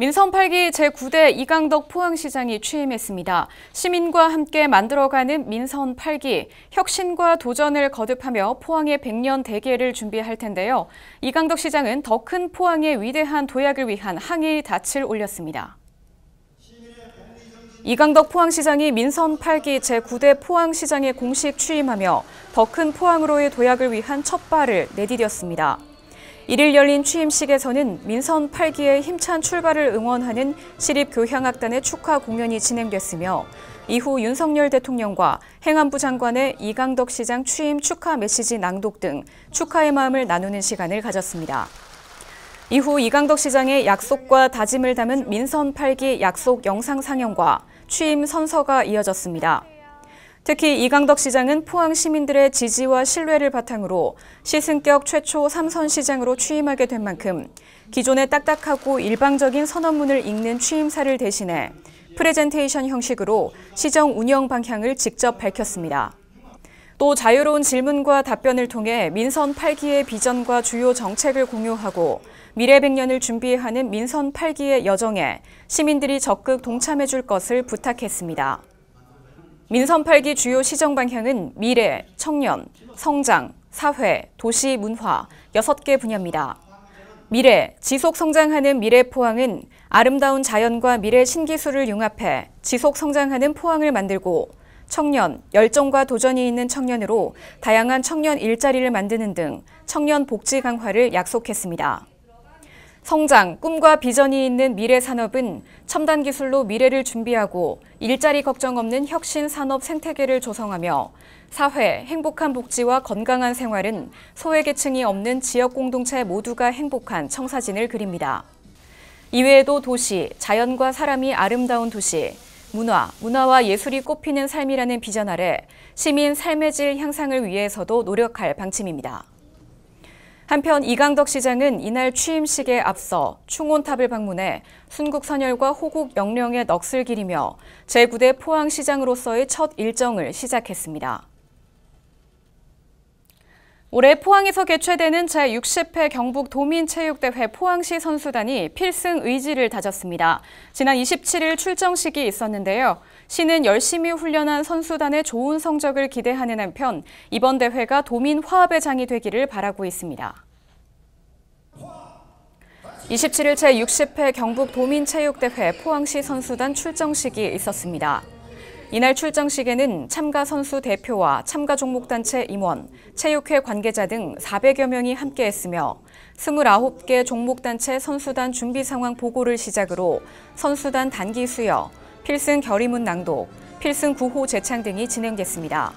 민선 8기 제9대 이강덕 포항시장이 취임했습니다. 시민과 함께 만들어가는 민선 8기, 혁신과 도전을 거듭하며 포항의 100년 대계를 준비할 텐데요. 이강덕 시장은 더 큰 포항의 위대한 도약을 위한 항의 닻을 올렸습니다. 이강덕 포항시장이 민선 8기 제9대 포항시장에 공식 취임하며 더 큰 포항으로의 도약을 위한 첫 발을 내디뎠습니다. 1일 열린 취임식에서는 민선 8기의 힘찬 출발을 응원하는 시립교향악단의 축하 공연이 진행됐으며 이후 윤석열 대통령과 행안부 장관의 이강덕 시장 취임 축하 메시지 낭독 등 축하의 마음을 나누는 시간을 가졌습니다. 이후 이강덕 시장의 약속과 다짐을 담은 민선 8기 약속 영상 상영과 취임 선서가 이어졌습니다. 특히 이강덕 시장은 포항 시민들의 지지와 신뢰를 바탕으로 시승격 최초 3선 시장으로 취임하게 된 만큼 기존의 딱딱하고 일방적인 선언문을 읽는 취임사를 대신해 프레젠테이션 형식으로 시정 운영 방향을 직접 밝혔습니다. 또 자유로운 질문과 답변을 통해 민선 8기의 비전과 주요 정책을 공유하고 미래 100년을 준비하는 민선 8기의 여정에 시민들이 적극 동참해 줄 것을 부탁했습니다. 민선 8기 주요 시정 방향은 미래, 청년, 성장, 사회, 도시 문화 6개 분야입니다. 미래, 지속 성장하는 미래 포항은 아름다운 자연과 미래 신기술을 융합해 지속 성장하는 포항을 만들고 청년, 열정과 도전이 있는 청년으로 다양한 청년 일자리를 만드는 등 청년 복지 강화를 약속했습니다. 성장, 꿈과 비전이 있는 미래 산업은 첨단 기술로 미래를 준비하고 일자리 걱정 없는 혁신 산업 생태계를 조성하며 사회, 행복한 복지와 건강한 생활은 소외계층이 없는 지역 공동체 모두가 행복한 청사진을 그립니다. 이외에도 도시, 자연과 사람이 아름다운 도시, 문화, 문화와 예술이 꽃피는 삶이라는 비전 아래 시민 삶의 질 향상을 위해서도 노력할 방침입니다. 한편 이강덕 시장은 이날 취임식에 앞서 충온탑을 방문해 순국 선열과 호국 영령의 넋을 기리며 제9대 포항시장으로서의 첫 일정을 시작했습니다. 올해 포항에서 개최되는 제60회 경북 도민체육대회 포항시 선수단이 필승 의지를 다졌습니다. 지난 27일 출정식이 있었는데요. 시는 열심히 훈련한 선수단의 좋은 성적을 기대하는 한편 이번 대회가 도민 화합의 장이 되기를 바라고 있습니다. 27일 제60회 경북 도민체육대회 포항시 선수단 출정식이 있었습니다. 이날 출장식에는 참가 선수 대표와 참가 종목단체 임원, 체육회 관계자 등 400여 명이 함께했으며 29개 종목단체 선수단 준비 상황 보고를 시작으로 선수단 단기 수여, 필승 결의문 낭독, 필승 구호 제창 등이 진행됐습니다.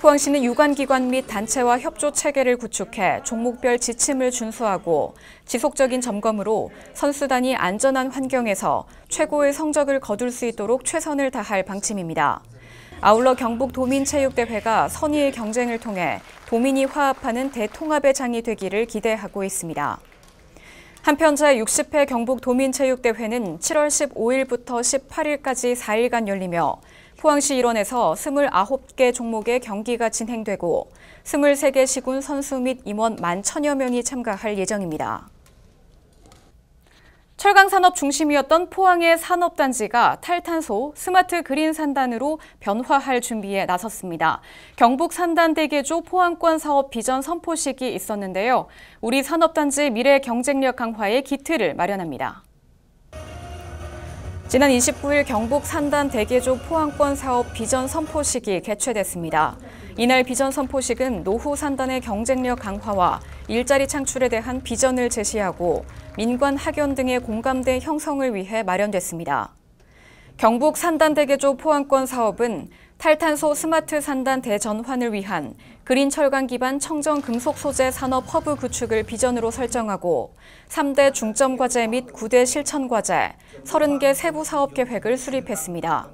포항시는 유관기관 및 단체와 협조 체계를 구축해 종목별 지침을 준수하고 지속적인 점검으로 선수단이 안전한 환경에서 최고의 성적을 거둘 수 있도록 최선을 다할 방침입니다. 아울러 경북 도민체육대회가 선의의 경쟁을 통해 도민이 화합하는 대통합의 장이 되기를 기대하고 있습니다. 한편 제60회 경북 도민체육대회는 7월 15일부터 18일까지 4일간 열리며 포항시 일원에서 29개 종목의 경기가 진행되고 23개 시군 선수 및 임원 1만 천여 명이 참가할 예정입니다. 철강 산업 중심이었던 포항의 산업단지가 탈탄소, 스마트 그린 산단으로 변화할 준비에 나섰습니다. 경북 산단 대개조 포항권 사업 비전 선포식이 있었는데요. 우리 산업단지 미래 경쟁력 강화의 기틀을 마련합니다. 지난 29일 경북 산단 대개조 포항권 사업 비전 선포식이 개최됐습니다. 이날 비전 선포식은 노후 산단의 경쟁력 강화와 일자리 창출에 대한 비전을 제시하고 민관 학연 등의 공감대 형성을 위해 마련됐습니다. 경북 산단 대개조 포항권 사업은 탈탄소 스마트 산단 대전환을 위한 그린 철강 기반 청정 금속 소재 산업 허브 구축을 비전으로 설정하고 3대 중점 과제 및 9대 실천 과제 30개 세부 사업 계획을 수립했습니다.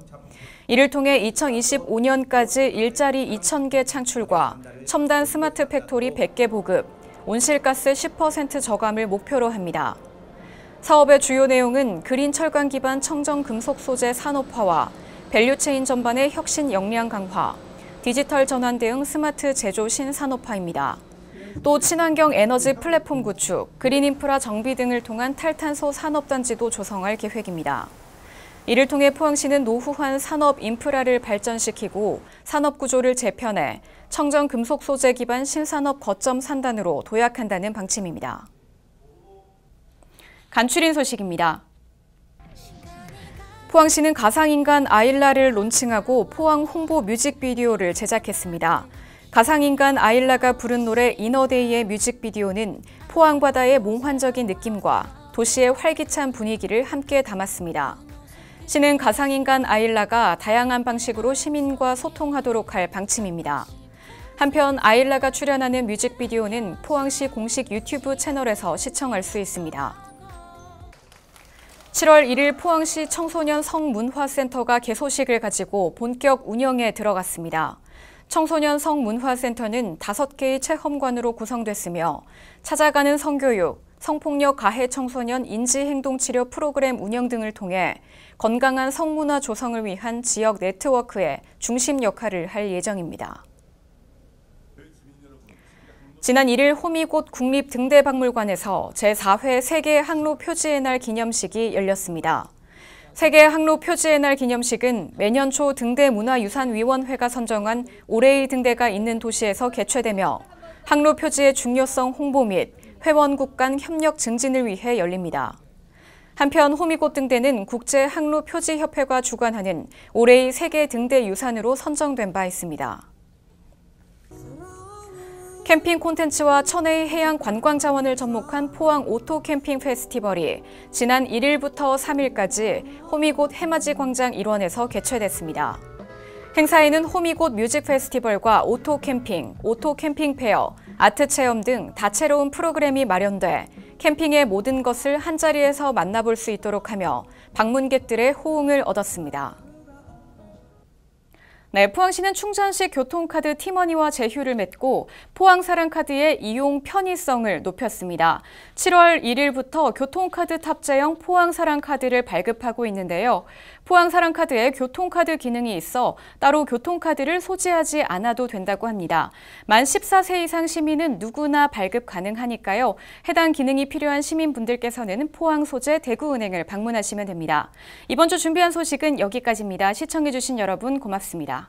이를 통해 2025년까지 일자리 2,000개 창출과 첨단 스마트 팩토리 100개 보급, 온실가스 10% 저감을 목표로 합니다. 사업의 주요 내용은 그린 철강 기반 청정 금속 소재 산업화와 밸류체인 전반의 혁신 역량 강화, 디지털 전환 등 스마트 제조 신산업화입니다. 또 친환경 에너지 플랫폼 구축, 그린 인프라 정비 등을 통한 탈탄소 산업단지도 조성할 계획입니다. 이를 통해 포항시는 노후한 산업 인프라를 발전시키고 산업 구조를 재편해 청정 금속 소재 기반 신산업 거점 산단으로 도약한다는 방침입니다. 간추린 소식입니다. 포항시는 가상인간 아일라를 론칭하고 포항 홍보 뮤직비디오를 제작했습니다. 가상인간 아일라가 부른 노래 이너데이의 뮤직비디오는 포항바다의 몽환적인 느낌과 도시의 활기찬 분위기를 함께 담았습니다. 시는 가상인간 아일라가 다양한 방식으로 시민과 소통하도록 할 방침입니다. 한편 아일라가 출연하는 뮤직비디오는 포항시 공식 유튜브 채널에서 시청할 수 있습니다. 7월 1일 포항시 청소년 성문화센터가 개소식을 가지고 본격 운영에 들어갔습니다. 청소년 성문화센터는 5개의 체험관으로 구성됐으며 찾아가는 성교육, 성폭력 가해 청소년 인지행동치료 프로그램 운영 등을 통해 건강한 성문화 조성을 위한 지역 네트워크의 중심 역할을 할 예정입니다. 지난 1일 호미곶 국립등대박물관에서 제4회 세계 항로 표지의 날 기념식이 열렸습니다. 세계 항로 표지의 날 기념식은 매년 초 등대문화유산위원회가 선정한 올해의 등대가 있는 도시에서 개최되며 항로 표지의 중요성 홍보 및 회원국 간 협력 증진을 위해 열립니다. 한편 호미곶 등대는 국제 항로 표지 협회가 주관하는 올해의 세계 등대 유산으로 선정된 바 있습니다. 캠핑 콘텐츠와 천혜의 해양 관광 자원을 접목한 포항 오토 캠핑 페스티벌이 지난 1일부터 3일까지 호미곶 해맞이 광장 일원에서 개최됐습니다. 행사에는 호미곶 뮤직 페스티벌과 오토 캠핑, 오토 캠핑 페어, 아트 체험 등 다채로운 프로그램이 마련돼 캠핑의 모든 것을 한자리에서 만나볼 수 있도록 하며 방문객들의 호응을 얻었습니다. 네, 포항시는 충전식 교통카드 팀원이와 제휴를 맺고 포항사랑카드의 이용 편의성을 높였습니다. 7월 1일부터 교통카드 탑재형 포항사랑카드를 발급하고 있는데요. 포항사랑카드에 교통카드 기능이 있어 따로 교통카드를 소지하지 않아도 된다고 합니다. 만 14세 이상 시민은 누구나 발급 가능하니까요. 해당 기능이 필요한 시민분들께서는 포항 소재 대구은행을 방문하시면 됩니다. 이번 주 준비한 소식은 여기까지입니다. 시청해주신 여러분 고맙습니다.